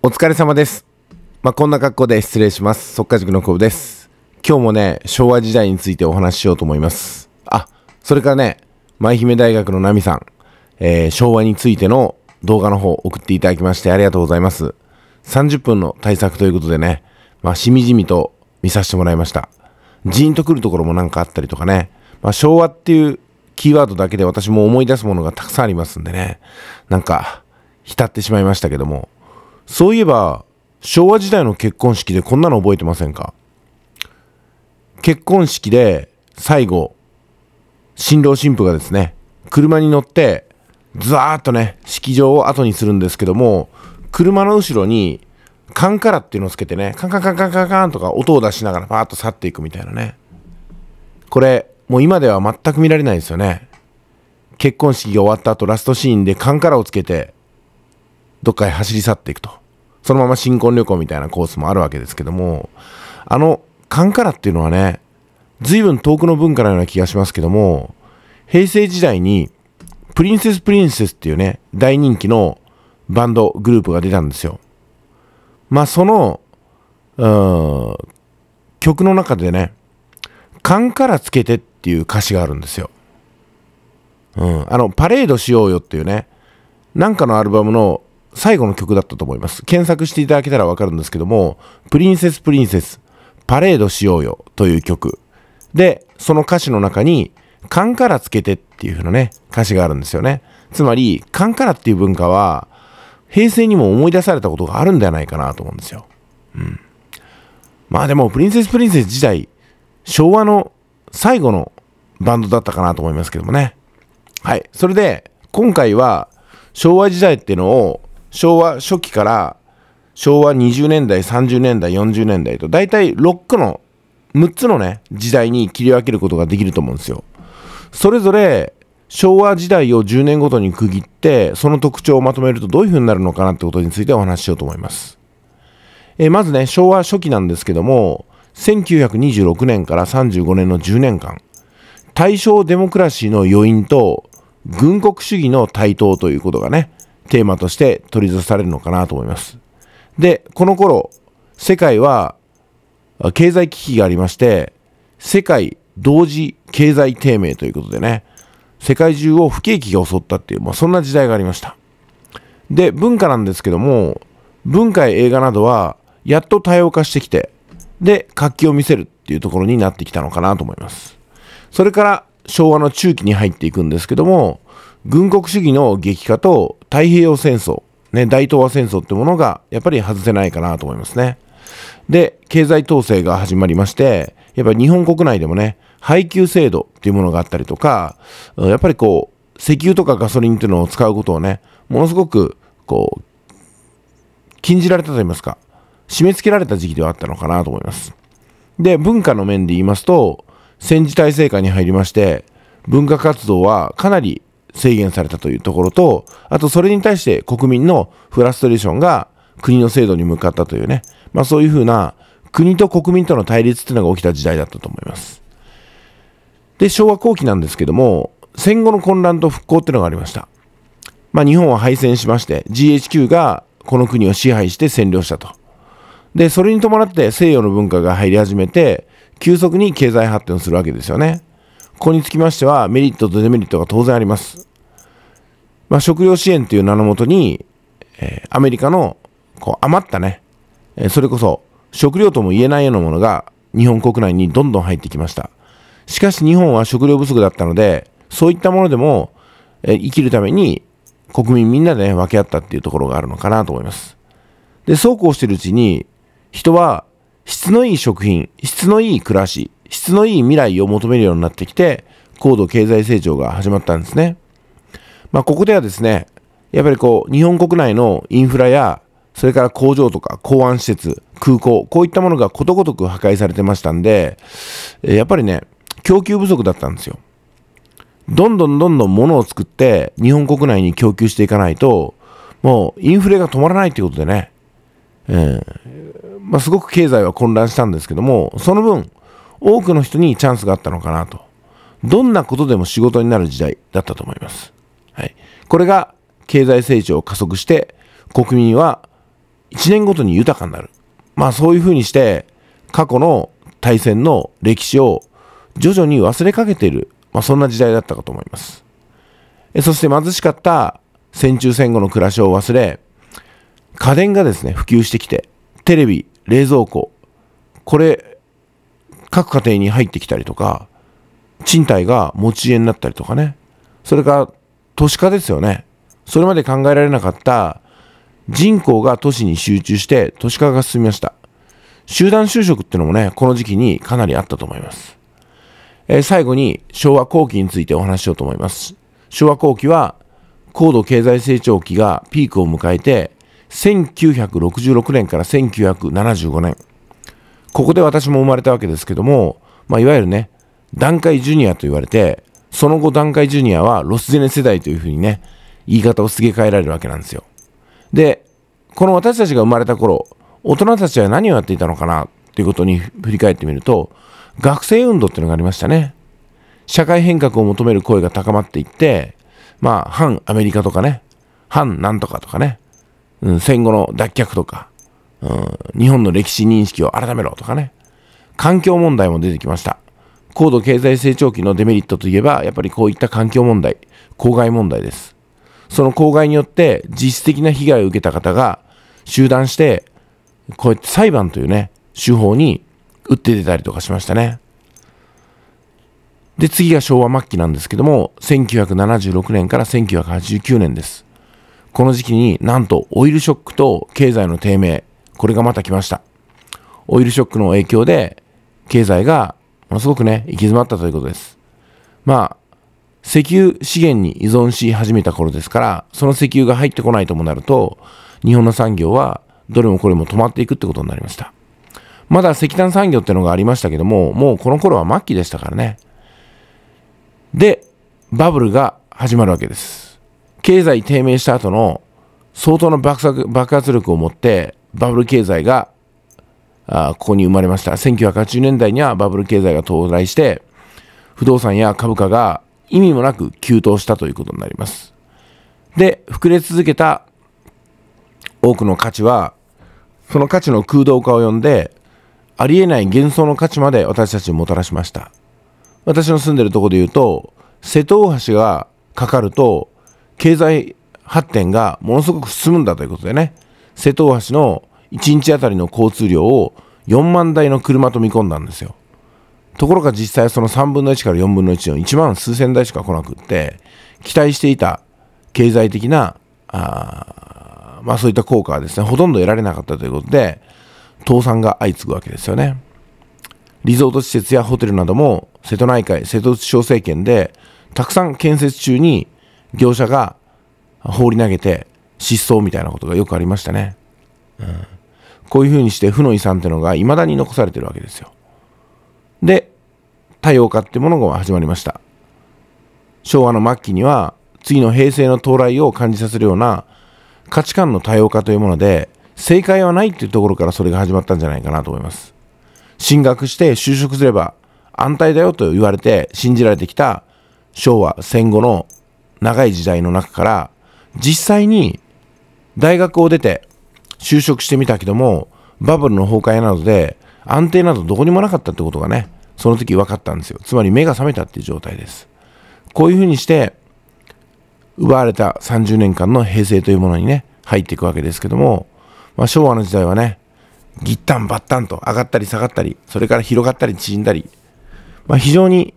お疲れ様です。まあ、こんな格好で失礼します。速稼塾のコブです。今日もね、昭和時代についてお話ししようと思います。あ、それからね、舞姫大学のナミさん、えー、昭和についての動画の方送っていただきましてありがとうございます。30分の対策ということでね、まあ、しみじみと見させてもらいました。ジーンとくるところもなんかあったりとかね、まあ、昭和っていうキーワードだけで私も思い出すものがたくさんありますんでね、なんか、浸ってしまいましたけども、そういえば、昭和時代の結婚式でこんなの覚えてませんか結婚式で最後、新郎新婦がですね、車に乗って、ザーッとね、式場を後にするんですけども、車の後ろに、カンカラっていうのをつけてね、カンカンカンカンカンカンとか音を出しながらパーッと去っていくみたいなね。これ、もう今では全く見られないですよね。結婚式が終わった後、ラストシーンでカンカラをつけて、どっかへ走り去っていくと。そのまま新婚旅行みたいなコースもあるわけですけども、あの、カンカラっていうのはね、随分遠くの文化のような気がしますけども、平成時代に、プリンセス・プリンセスっていうね、大人気のバンド、グループが出たんですよ。まあ、その、うん、曲の中でね、カンカラつけてっていう歌詞があるんですよ。うん、あの、パレードしようよっていうね、なんかのアルバムの最後の曲だったと思います。検索していただけたらわかるんですけども、プリンセスプリンセス、パレードしようよという曲。で、その歌詞の中に、缶からつけてっていう風なね、歌詞があるんですよね。つまり、缶からっていう文化は、平成にも思い出されたことがあるんではないかなと思うんですよ。うん。まあでも、プリンセスプリンセス時代、昭和の最後のバンドだったかなと思いますけどもね。はい。それで、今回は、昭和時代っていうのを昭和初期から昭和20年代、30年代、40年代と、大体6個の、6つのね、時代に切り分けることができると思うんですよ。それぞれ、昭和時代を10年ごとに区切って、その特徴をまとめるとどういうふうになるのかなってことについてお話ししようと思います。えまずね、昭和初期なんですけども、1926年から35年の10年間、大正デモクラシーの余韻と、軍国主義の台頭ということがね、テーマとして取り出されるのかなと思います。で、この頃、世界は経済危機がありまして、世界同時経済低迷ということでね、世界中を不景気が襲ったっていう、まあ、そんな時代がありました。で、文化なんですけども、文化や映画などは、やっと多様化してきて、で、活気を見せるっていうところになってきたのかなと思います。それから、昭和の中期に入っていくんですけども、軍国主義の激化と太平洋戦争、ね、大東亜戦争ってものがやっぱり外せないかなと思いますね。で、経済統制が始まりまして、やっぱり日本国内でもね、配給制度っていうものがあったりとか、やっぱりこう、石油とかガソリンっていうのを使うことをね、ものすごく、こう、禁じられたと言いますか、締め付けられた時期ではあったのかなと思います。で、文化の面で言いますと、戦時体制下に入りまして、文化活動はかなり制限されたというところと、あとそれに対して国民のフラストレーションが国の制度に向かったというね、まあそういうふうな国と国民との対立っていうのが起きた時代だったと思います。で、昭和後期なんですけども、戦後の混乱と復興っていうのがありました。まあ日本は敗戦しまして、GHQ がこの国を支配して占領したと。で、それに伴って西洋の文化が入り始めて、急速に経済発展するわけですよね。ここにつきましては、メリットとデメリットが当然あります。まあ、食料支援という名のもとに、えー、アメリカのこう余ったね、えー、それこそ食料とも言えないようなものが日本国内にどんどん入ってきました。しかし日本は食料不足だったので、そういったものでも、えー、生きるために国民みんなで、ね、分け合ったっていうところがあるのかなと思います。で、そうこうしてるうちに、人は質のいい食品、質のいい暮らし、質のいい未来を求めるようになってきて、高度経済成長が始まったんですね。まあ、ここではですね、やっぱりこう、日本国内のインフラや、それから工場とか港湾施設、空港、こういったものがことごとく破壊されてましたんで、やっぱりね、供給不足だったんですよ。どんどんどんどん物を作って日本国内に供給していかないと、もうインフレが止まらないということでね、えーまあ、すごく経済は混乱したんですけども、その分、多くの人にチャンスがあったのかなと。どんなことでも仕事になる時代だったと思います。これが経済成長を加速して、国民は1年ごとに豊かになる。まあそういうふうにして、過去の大戦の歴史を徐々に忘れかけている、まあそんな時代だったかと思います。そして貧しかった戦中戦後の暮らしを忘れ、家電がですね、普及してきて、テレビ、冷蔵庫、これ、各家庭に入ってきたりとか、賃貸が持ち家になったりとかね、それから都市化ですよね。それまで考えられなかった人口が都市に集中して都市化が進みました。集団就職ってのもね、この時期にかなりあったと思います。えー、最後に昭和後期についてお話ししようと思います。昭和後期は高度経済成長期がピークを迎えて、1966年から1975年。ここで私も生まれたわけですけども、まあ、いわゆるね、段階ジュニアと言われて、その後、段階ジュニアはロスゼネ世代というふうにね、言い方をすげ替えられるわけなんですよ。で、この私たちが生まれた頃、大人たちは何をやっていたのかなということに振り返ってみると、学生運動っていうのがありましたね。社会変革を求める声が高まっていって、まあ、反アメリカとかね、反なんとかとかね、うん、戦後の脱却とか、うん、日本の歴史認識を改めろとかね、環境問題も出てきました。高度経済成長期のデメリットといえば、やっぱりこういった環境問題、公害問題です。その公害によって実質的な被害を受けた方が集団して、こうやって裁判というね、手法に打って出たりとかしましたね。で、次が昭和末期なんですけども、1976年から1989年です。この時期になんとオイルショックと経済の低迷、これがまた来ました。オイルショックの影響で経済がものすごくね、行き詰まったということです。まあ、石油資源に依存し始めた頃ですから、その石油が入ってこないともなると、日本の産業はどれもこれも止まっていくってことになりました。まだ石炭産業ってのがありましたけども、もうこの頃は末期でしたからね。で、バブルが始まるわけです。経済低迷した後の相当の爆発力を持ってバブル経済があここに生まれました。1980年代にはバブル経済が到来して、不動産や株価が意味もなく急騰したということになります。で、膨れ続けた多くの価値は、その価値の空洞化を呼んで、ありえない幻想の価値まで私たちにもたらしました。私の住んでるとこで言うと、瀬戸大橋がかかると、経済発展がものすごく進むんだということでね、瀬戸大橋の1日あたりの交通量を4万台の車と見込んだんですよ。ところが実際その3分の1から4分の1の1万数千台しか来なくって、期待していた経済的な、あまあそういった効果はですね、ほとんど得られなかったということで、倒産が相次ぐわけですよね。リゾート施設やホテルなども瀬戸内海、瀬戸内小政権でたくさん建設中に業者が放り投げて失踪みたいなことがよくありましたね。うんこういうふうにして負の遺産っていうのが未だに残されてるわけですよ。で、多様化ってものが始まりました。昭和の末期には次の平成の到来を感じさせるような価値観の多様化というもので正解はないっていうところからそれが始まったんじゃないかなと思います。進学して就職すれば安泰だよと言われて信じられてきた昭和戦後の長い時代の中から実際に大学を出て就職してみたけども、バブルの崩壊などで、安定などどこにもなかったってことがね、その時分かったんですよ。つまり目が覚めたっていう状態です。こういうふうにして、奪われた30年間の平成というものにね、入っていくわけですけども、まあ、昭和の時代はね、ぎったんばったんと上がったり下がったり、それから広がったり縮んだり、まあ、非常に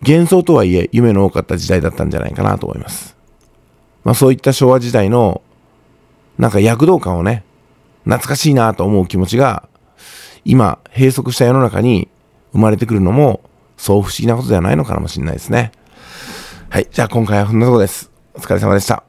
幻想とはいえ夢の多かった時代だったんじゃないかなと思います。まあ、そういった昭和時代のなんか躍動感をね、懐かしいなと思う気持ちが、今、閉塞した世の中に生まれてくるのも、そう不思議なことではないのかもしれないですね。はい。じゃあ今回はこんなとこです。お疲れ様でした。